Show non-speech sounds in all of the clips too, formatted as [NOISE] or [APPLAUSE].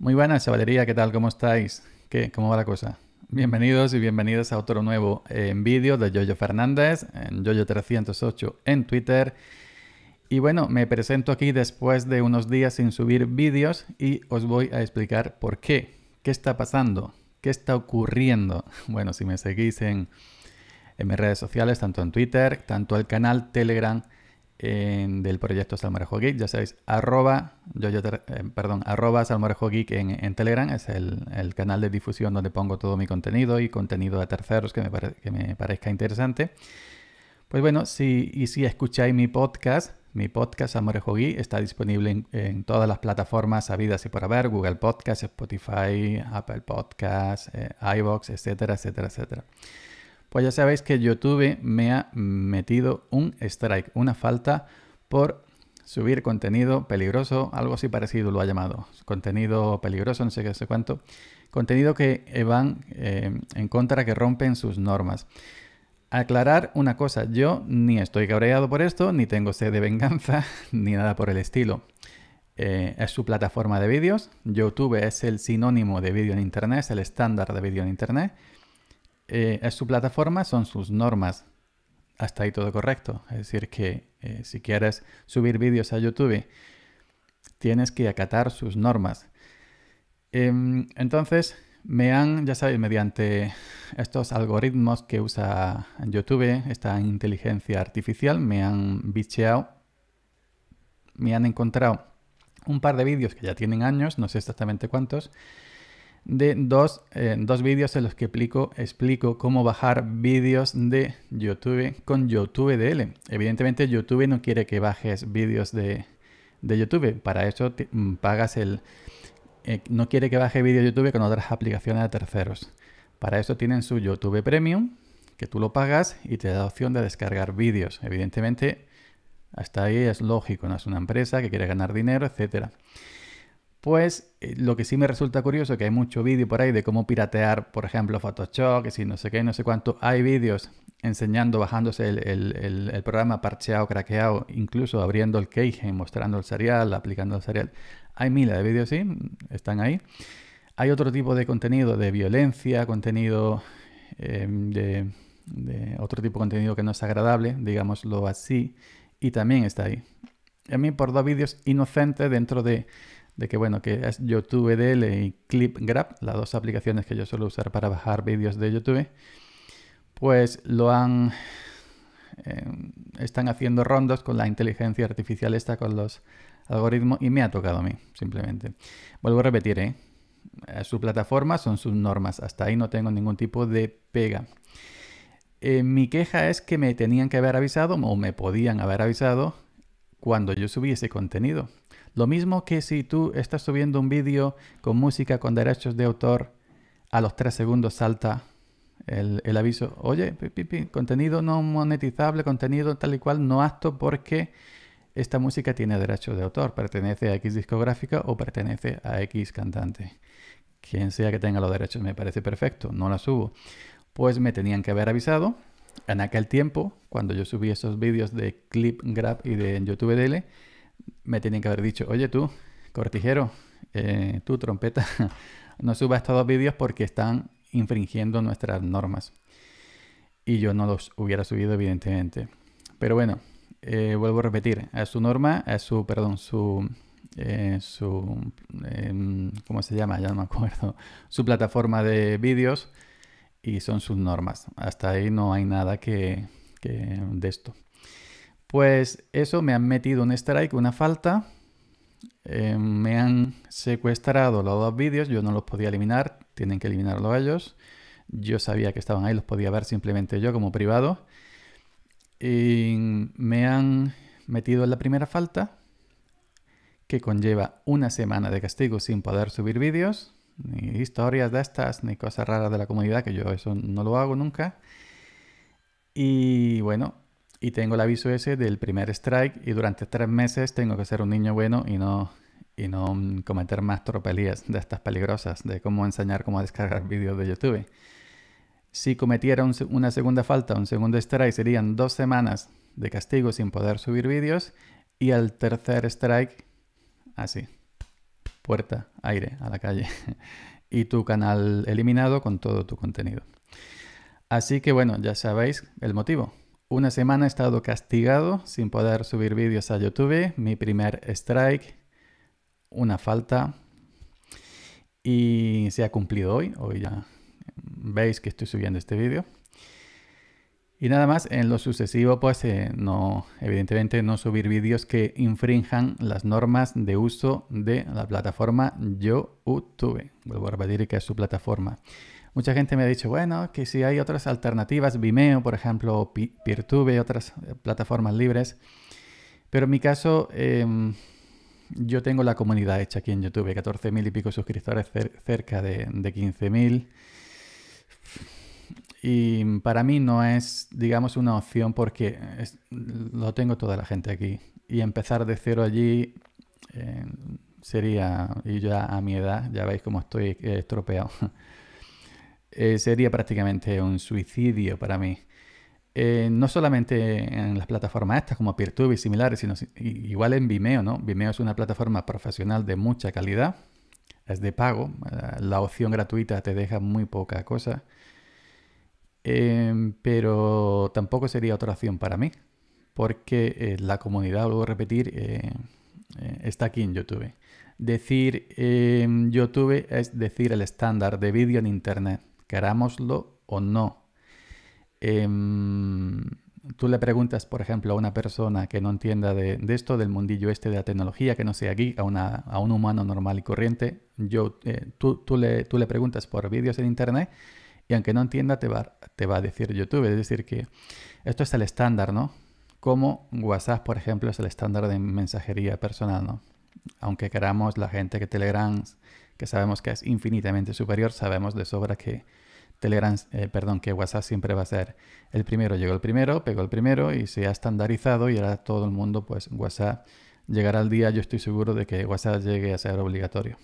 Muy buenas, chavalería. ¿Qué tal? ¿Cómo estáis? ¿Qué? ¿Cómo va la cosa? Bienvenidos y bienvenidas a otro nuevo en eh, vídeo de Yoyo Fernández en Yoyo308 en Twitter. Y bueno, me presento aquí después de unos días sin subir vídeos y os voy a explicar por qué. ¿Qué está pasando? ¿Qué está ocurriendo? [LAUGHS] Bueno, si me seguís en, mis redes sociales, tanto en Twitter, tanto el canal Telegram, del proyecto Salmorejo Geek. Ya sabéis, arroba, eh, perdón, Salmorejo Geek en, Telegram. Es el, canal de difusión donde pongo todo mi contenido y contenido de terceros que me, parezca interesante. Pues bueno, y si escucháis mi podcast, mi podcast Salmorejo Geek está disponible en, todas las plataformas habidas y por haber, Google Podcast, Spotify, Apple Podcast, iBox eh, iVoox, etcétera, etcétera, etcétera pues ya sabéis que YouTube me ha metido un strike, una falta por subir contenido peligroso, algo así parecido lo ha llamado, contenido peligroso, no sé qué, sé cuánto, contenido que van eh, en contra, que rompen sus normas. Aclarar una cosa, yo ni estoy cabreado por esto, ni tengo sed de venganza, [LAUGHS] ni nada por el estilo. Eh, es su plataforma de vídeos, YouTube es el sinónimo de vídeo en Internet, es el estándar de vídeo en Internet es eh, su plataforma, son sus normas. Hasta ahí todo correcto. Es decir, que eh, si quieres subir vídeos a YouTube, tienes que acatar sus normas. Em, entonces, me han, ya sabéis, mediante estos algoritmos que usa YouTube, esta inteligencia artificial, me han bicheado, me han encontrado un par de vídeos que ya tienen años, no sé exactamente cuántos, de dos, eh, dos vídeos en los que explico, explico cómo bajar vídeos de YouTube con YouTube DL. Evidentemente YouTube no quiere que bajes vídeos de, YouTube, para eso mm, pagas el... Eh, no quiere que baje vídeos YouTube con otras aplicaciones de terceros. Para eso tienen su YouTube Premium, que tú lo pagas y te da la opción de descargar vídeos. Evidentemente, hasta ahí es lógico, no es una empresa que quiere ganar dinero, etcétera. Pues eh, lo que sí me resulta curioso, que hay mucho vídeo por ahí de cómo piratear, por ejemplo, Photoshop, que si no sé qué, no sé cuánto. Hay vídeos enseñando, bajándose el, programa parcheado, craqueado, incluso abriendo el cage mostrando el serial, aplicando el serial. Hay miles de vídeos, sí, están ahí. Hay otro tipo de contenido de violencia, contenido em, de, otro tipo de contenido que no es agradable, digámoslo así, y también está ahí. a mí por dos vídeos inocentes dentro de de que bueno, que es YouTube DL y ClipGrab, las dos aplicaciones que yo suelo usar para bajar vídeos de YouTube, pues lo han... Eh, están haciendo rondos con la inteligencia artificial esta, con los algoritmos, y me ha tocado a mí, simplemente. Vuelvo a repetir, ¿eh? eh su plataforma son sus normas, hasta ahí no tengo ningún tipo de pega. Eh, mi queja es que me tenían que haber avisado o me podían haber avisado cuando yo subí ese contenido. Lo mismo que si tú estás subiendo un vídeo con música con derechos de autor, a los tres segundos salta el, aviso, oye, contenido no monetizable, contenido tal y cual no acto porque esta música tiene derechos de autor, pertenece a X discográfica o pertenece a X cantante. Quien sea que tenga los derechos me parece perfecto, no la subo. Pues me tenían que haber avisado en aquel tiempo, cuando yo subí esos vídeos de Clip Grab y de YouTube DL, me tienen que haber dicho, oye tú, cortijero, eh, tu trompeta, [LAUGHS] no suba estos dos vídeos porque están infringiendo nuestras normas. Y yo no los hubiera subido, evidentemente. Pero bueno, eh, vuelvo a repetir, es su norma, es su, perdón, su, eh, su, em, ¿cómo se llama? Ya no me acuerdo, su plataforma de vídeos y son sus normas. Hasta ahí no hay nada que, que de esto. Pues eso, me han metido un strike, una falta. Eh, me han secuestrado los dos vídeos, yo no los podía eliminar, tienen que eliminarlo ellos. Yo sabía que estaban ahí, los podía ver simplemente yo como privado. Y me han metido en la primera falta, que conlleva una semana de castigo sin poder subir vídeos, ni historias de estas, ni cosas raras de la comunidad, que yo eso no lo hago nunca. Y bueno, y tengo el aviso ese del primer strike y durante tres meses tengo que ser un niño bueno y no, y no mm, cometer más tropelías de estas peligrosas, de cómo enseñar cómo descargar vídeos de YouTube. Si cometiera una segunda falta, un segundo strike, serían dos semanas de castigo sin poder subir vídeos y al tercer strike, así, puerta, aire, a la calle. [LAUGHS] y tu canal eliminado con todo tu contenido. Así que bueno, ya sabéis el motivo. Una semana he estado castigado sin poder subir vídeos a YouTube, mi primer strike, una falta y se ha cumplido hoy, hoy ya veis que estoy subiendo este vídeo. Y nada más, en lo sucesivo, pues eh, no, evidentemente no subir vídeos que infrinjan las normas de uso de la plataforma YouTube. Vuelvo a repetir que es su plataforma. Mucha gente me ha dicho, bueno, que si hay otras alternativas, Vimeo, por ejemplo, P Peertube, otras eh, plataformas libres. Pero en mi caso, em, yo tengo la comunidad hecha aquí en YouTube, 14.000 y pico suscriptores, cerca de, 15.000. Y para mí no es, digamos, una opción porque lo tengo toda la gente aquí. Y empezar de cero allí eh, sería, y ya a mi edad, ya veis cómo estoy eh, estropeado. [LAUGHS] Eh, sería prácticamente un suicidio para mí. Eh, no solamente en las plataformas estas como PeerTube y similares, sino igual en Vimeo, ¿no? Vimeo es una plataforma profesional de mucha calidad, es de pago, eh, la opción gratuita te deja muy poca cosa, pero tampoco sería otra opción para mí, porque la comunidad, vuelvo a repetir, está aquí en YouTube. Decir YouTube es decir el estándar de vídeo en Internet querámoslo o no. Em, tú le preguntas, por ejemplo, a una persona que no entienda de, esto, del mundillo este de la tecnología, que no sea aquí, a, un humano normal y corriente, yo, eh, tú, le, tú, le, preguntas por vídeos en Internet y aunque no entienda te va, te va a decir YouTube. Es decir, que esto es el estándar, ¿no? Como WhatsApp, por ejemplo, es el estándar de mensajería personal, ¿no? Aunque queramos la gente que Telegram, que sabemos que es infinitamente superior, sabemos de sobra que Telegram, eh, perdón, que WhatsApp siempre va a ser el primero. Llegó el primero, pegó el primero y se ha estandarizado y ahora todo el mundo, pues WhatsApp llegará al día, yo estoy seguro de que WhatsApp llegue a ser obligatorio.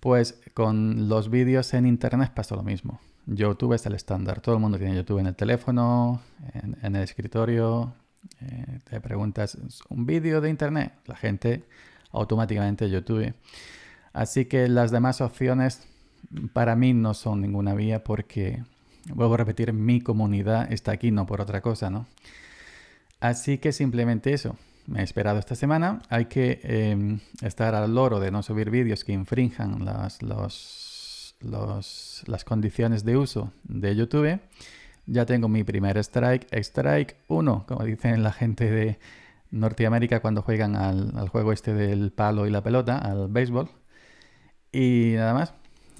Pues con los vídeos en Internet pasa lo mismo. YouTube es el estándar. Todo el mundo tiene YouTube en el teléfono, en, el escritorio. Eh, te preguntas, ¿un vídeo de Internet? La gente automáticamente YouTube. Así que las demás opciones para mí no son ninguna vía porque, vuelvo a repetir, mi comunidad está aquí, no por otra cosa, ¿no? Así que simplemente eso. Me he esperado esta semana. Hay que em, estar al loro de no subir vídeos que infrinjan las, las condiciones de uso de YouTube. Ya tengo mi primer strike, Strike 1, como dicen la gente de Norteamérica cuando juegan al, al juego este del palo y la pelota, al béisbol. Y nada más,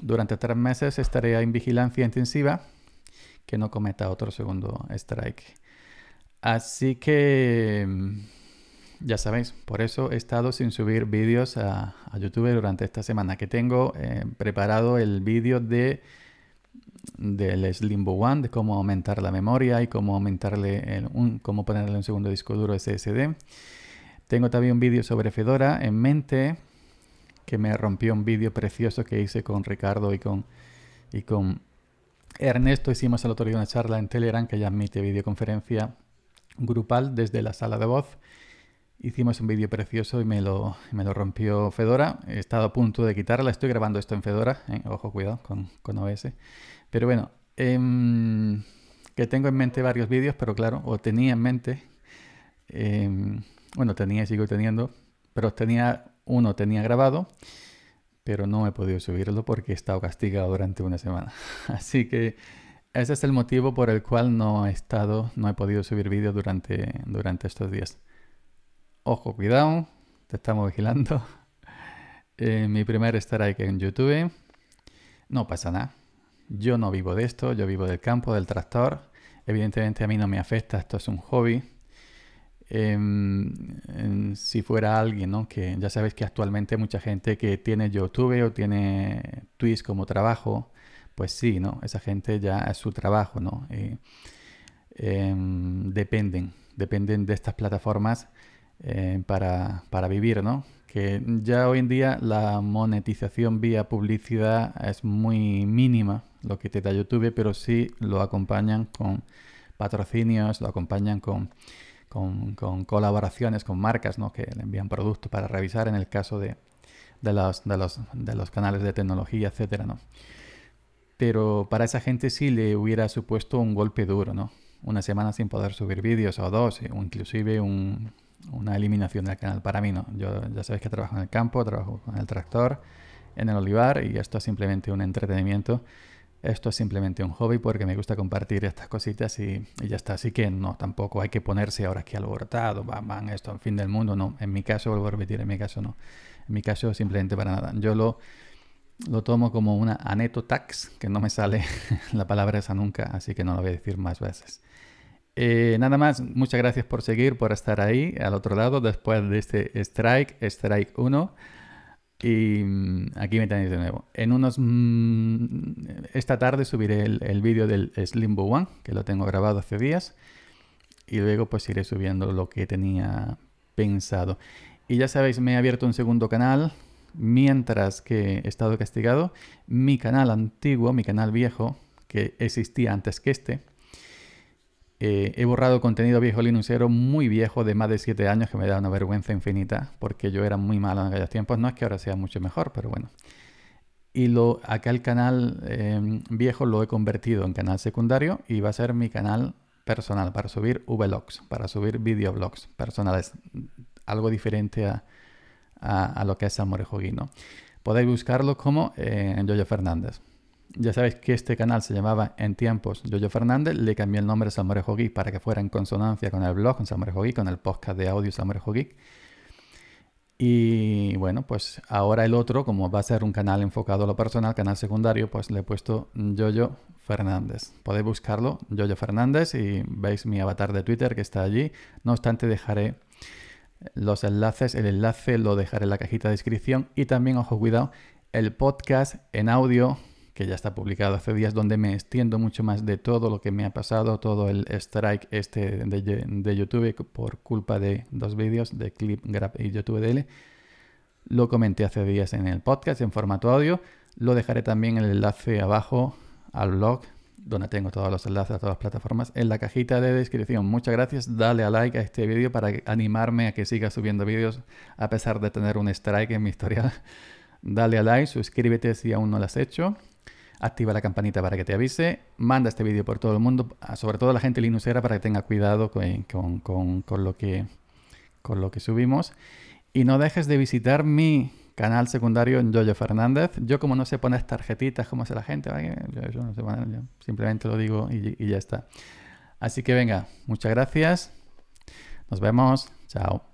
durante tres meses estaré en vigilancia intensiva que no cometa otro segundo strike. Así que mm, ya sabéis, por eso he estado sin subir vídeos a, YouTube durante esta semana, que tengo preparado el vídeo de del Slimbo One, de cómo aumentar la memoria y cómo aumentarle cómo ponerle un segundo disco duro SSD. Tengo también un vídeo sobre Fedora en mente, que me rompió un vídeo precioso que hice con Ricardo y con, y con Ernesto. Hicimos el otro día una charla en Telegram que ya admite videoconferencia grupal desde la sala de voz. Hicimos un vídeo precioso y me lo, me lo rompió Fedora. He estado a punto de quitarla. Estoy grabando esto en Fedora. Eh, ojo, cuidado con, con Pero bueno, em, que tengo en mente varios vídeos, pero claro, o tenía en mente, em, bueno, tenía y sigo teniendo pero tenía uno tenía grabado, pero no he podido subirlo porque he estado castigado durante una semana. [LAUGHS] Así que ese es el motivo por el cual no he estado, no he podido subir vídeo durante, durante estos días. Ojo, cuidado, te estamos vigilando. [LAUGHS] Eh, mi primer strike en YouTube. No pasa nada. Yo no vivo de esto, yo vivo del campo, del tractor. Evidentemente a mí no me afecta, esto es un hobby Em, si fuera alguien, ¿no? Que ya sabes que actualmente mucha gente que tiene YouTube o tiene Twitch como trabajo, pues sí, ¿no? Esa gente ya es su trabajo, ¿no? Eh, em, dependen, dependen de estas plataformas eh, para, para vivir, ¿no? Que ya hoy en día la monetización vía publicidad es muy mínima, lo que te da YouTube, pero sí lo acompañan con patrocinios, lo acompañan con con, colaboraciones con marcas ¿no? que le envían productos para revisar en el caso de, de, los, de, los, de los canales de tecnología, etcétera, ¿no? Pero para esa gente sí le hubiera supuesto un golpe duro, ¿no? Una semana sin poder subir vídeos o dos, o inclusive una eliminación del canal. Para mí no. Yo ya sabéis que trabajo en el campo, trabajo con el tractor, en el olivar y esto es simplemente un entretenimiento esto es simplemente un hobby porque me gusta compartir estas cositas y, ya está. Así que no, tampoco hay que ponerse ahora aquí alborotado, van, esto, al fin del mundo. No, en mi caso, vuelvo a repetir, en mi caso no. En mi caso, simplemente para nada. Yo lo, lo tomo como una tax que no me sale [LAUGHS] la palabra esa nunca, así que no lo voy a decir más veces. Eh, nada más, muchas gracias por seguir, por estar ahí, al otro lado, después de este Strike, Strike 1. Y mm, aquí me tenéis de nuevo. En unos. Mm, esta tarde subiré el, el vídeo del Slimbo One, que lo tengo grabado hace días. Y luego, pues iré subiendo lo que tenía pensado. Y ya sabéis, me he abierto un segundo canal. Mientras que he estado castigado, mi canal antiguo, mi canal viejo, que existía antes que este, eh, he borrado contenido viejo Linuxero muy viejo de más de 7 años que me da una vergüenza infinita porque yo era muy malo en aquellos tiempos. No es que ahora sea mucho mejor, pero bueno. Y lo, acá el canal em, viejo lo he convertido en canal secundario y va a ser mi canal personal para subir vlogs, para subir videoblogs personales. Algo diferente a, lo que es Amor ¿no? Podéis buscarlo como en eh, Yoyo Fernández. Ya sabéis que este canal se llamaba en tiempos Yoyo Fernández, le cambié el nombre a Samuel Geek para que fuera en consonancia con el blog, con Samuel con el podcast de audio Samuel Geek. Y bueno, pues ahora el otro, como va a ser un canal enfocado a lo personal, canal secundario, pues le he puesto Yoyo Fernández. Podéis buscarlo, Jojo Fernández, y veis mi avatar de Twitter que está allí. No obstante, dejaré los enlaces, el enlace lo dejaré en la cajita de descripción y también, ojo cuidado, el podcast en audio que ya está publicado hace días, donde me extiendo mucho más de todo lo que me ha pasado, todo el strike este de, YouTube por culpa de dos vídeos de Clip, Grab y YouTube DL. Lo comenté hace días en el podcast en formato audio. Lo dejaré también el enlace abajo al blog, donde tengo todos los enlaces a todas las plataformas, en la cajita de descripción. Muchas gracias. Dale a like a este vídeo para animarme a que siga subiendo vídeos a pesar de tener un strike en mi historial. [LAUGHS] Dale a like, suscríbete si aún no lo has hecho activa la campanita para que te avise, manda este vídeo por todo el mundo, sobre todo a la gente linuxera para que tenga cuidado con, lo que, con lo que subimos. Y no dejes de visitar mi canal secundario en Yoyo Fernández. Yo como no sé poner tarjetitas como hace la gente, simplemente lo digo y ya está. Así que venga, muchas gracias. Nos vemos. Chao.